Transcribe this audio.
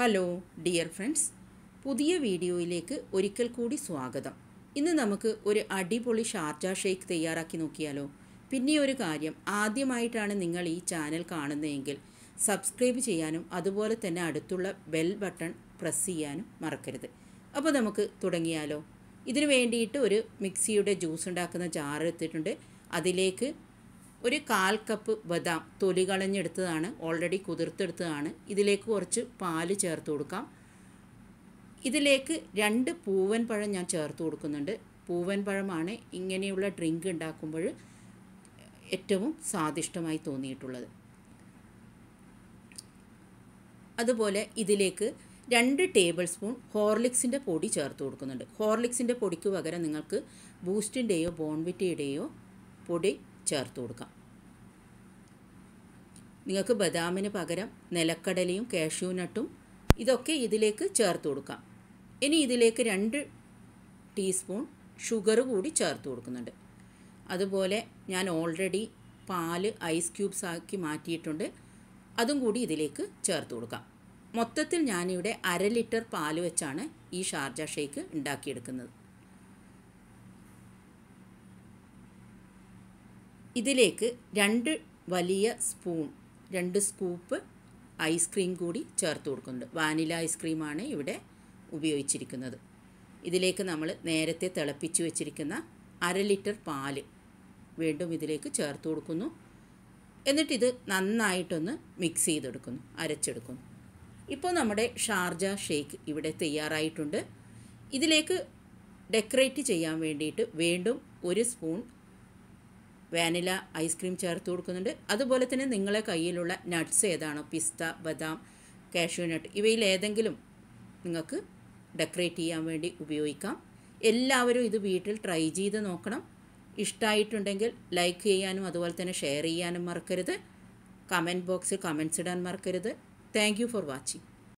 hello dear friends പുതിയ വീഡിയോയിലേക്ക് ഒരിക്കൽ കൂടി സ്വാഗതം ഇന്ന് നമുക്ക് ഒരു അടിപൊളി ഷാർജ ഷേക്ക് തയ്യാറാക്കി നോക്കിയാലോ പിന്നെ ഒരു കാര്യം ആദ്യമായിട്ടാണ് നിങ്ങൾ ഈ ചാനൽ കാണുന്നതെങ്കിൽ സബ്സ്ക്രൈബ് ചെയ്യാനും അതുപോലെ തന്നെ അടുത്തുള്ള ബെൽ ബട്ടൺ പ്രസ് ചെയ്യാനും മറക്കരുത് അപ്പോൾ നമുക്ക് തുടങ്ങിയാലോ ഇതിനു വേണ്ടിയിട്ട് ഒരു മിക്സിയുടെ ജ്യൂസ് ഉണ്ടാക്കുന്ന ജാർ എടുത്തിട്ടുണ്ട് അതിലേക്ക് ഒരു കാൽ കപ്പ് ബദാം തൊലി കളഞ്ഞെടുത്തതാണ് ഓൾറെഡി കുതിർത്തെടുത്തതാണ് ഇതിലേക്ക് കുറച്ച് പാല് ചേർത്ത് കൊടുക്കാം ഇതിലേക്ക് രണ്ട് പൂവൻ പഴം ഞാൻ ചേർത്ത് കൊടുക്കുന്നുണ്ട് പൂവൻ പഴമാണ് ഇങ്ങനെയുള്ള ഡ്രിങ്ക് ഉണ്ടാക്കുമ്പോൾ ഏറ്റവും സ്വാദിഷ്ടമായി തോന്നിയിട്ടുള്ളത് അതുപോലെ ഇതിലേക്ക് രണ്ട് ടേബിൾ സ്പൂൺ ഹോർലിക്സിൻ്റെ പൊടി ചേർത്ത് കൊടുക്കുന്നുണ്ട് ഹോർലിക്സിൻ്റെ പൊടിക്ക് പകരം നിങ്ങൾക്ക് ബൂസ്റ്റിൻ്റെയോ ബോൺവിറ്റയുടെയോ പൊടി ചേർത്ത് കൊടുക്കാം നിങ്ങൾക്ക് ബദാമിന് പകരം നിലക്കടലയും കാഷ്യൂ നട്ടും ഇതൊക്കെ ഇതിലേക്ക് ചേർത്ത് കൊടുക്കാം ഇനി ഇതിലേക്ക് രണ്ട് ടീസ്പൂൺ ഷുഗർ കൂടി ചേർത്ത് കൊടുക്കുന്നുണ്ട് അതുപോലെ ഞാൻ ഓൾറെഡി പാല് ഐസ് ക്യൂബ്സ് ആക്കി മാറ്റിയിട്ടുണ്ട് അതും കൂടി ഇതിലേക്ക് ചേർത്ത് കൊടുക്കാം മൊത്തത്തിൽ ഞാനിവിടെ അര ലിറ്റർ പാൽ വെച്ചാണ് ഈ ഷാർജ ഷേക്ക് ഉണ്ടാക്കിയെടുക്കുന്നത് ഇതിലേക്ക് രണ്ട് വലിയ സ്പൂൺ രണ്ട് സ്കൂപ്പ് ഐസ്ക്രീം കൂടി ചേർത്ത് കൊടുക്കുന്നുണ്ട് വാനില ഐസ്ക്രീമാണ് ഇവിടെ ഉപയോഗിച്ചിരിക്കുന്നത് ഇതിലേക്ക് നമ്മൾ നേരത്തെ തിളപ്പിച്ച് വെച്ചിരിക്കുന്ന അര ലിറ്റർ പാല് വീണ്ടും ഇതിലേക്ക് ചേർത്ത് കൊടുക്കുന്നു എന്നിട്ടിത് നന്നായിട്ടൊന്ന് മിക്സ് ചെയ്തെടുക്കുന്നു അരച്ചെടുക്കുന്നു ഇപ്പോൾ നമ്മുടെ ഷാർജ ഷേക്ക് ഇവിടെ തയ്യാറായിട്ടുണ്ട് ഇതിലേക്ക് ഡെക്കറേറ്റ് ചെയ്യാൻ വേണ്ടിയിട്ട് വീണ്ടും ഒരു സ്പൂൺ വാനില ഐസ്ക്രീം ചേർത്ത് കൊടുക്കുന്നുണ്ട് അതുപോലെ തന്നെ നിങ്ങളെ കയ്യിലുള്ള നട്ട്സ് ഏതാണോ പിസ്ത ബദാം കാഷ്യൂ നട്ട് ഇവയിൽ ഏതെങ്കിലും നിങ്ങൾക്ക് ഡെക്കറേറ്റ് ചെയ്യാൻ വേണ്ടി ഉപയോഗിക്കാം എല്ലാവരും ഇത് വീട്ടിൽ ട്രൈ ചെയ്ത് നോക്കണം ഇഷ്ടമായിട്ടുണ്ടെങ്കിൽ ലൈക്ക് ചെയ്യാനും അതുപോലെ തന്നെ ഷെയർ ചെയ്യാനും മറക്കരുത് കമൻറ്റ് ബോക്സിൽ കമൻസ് ഇടാൻ മറക്കരുത് താങ്ക് ഫോർ വാച്ചിങ്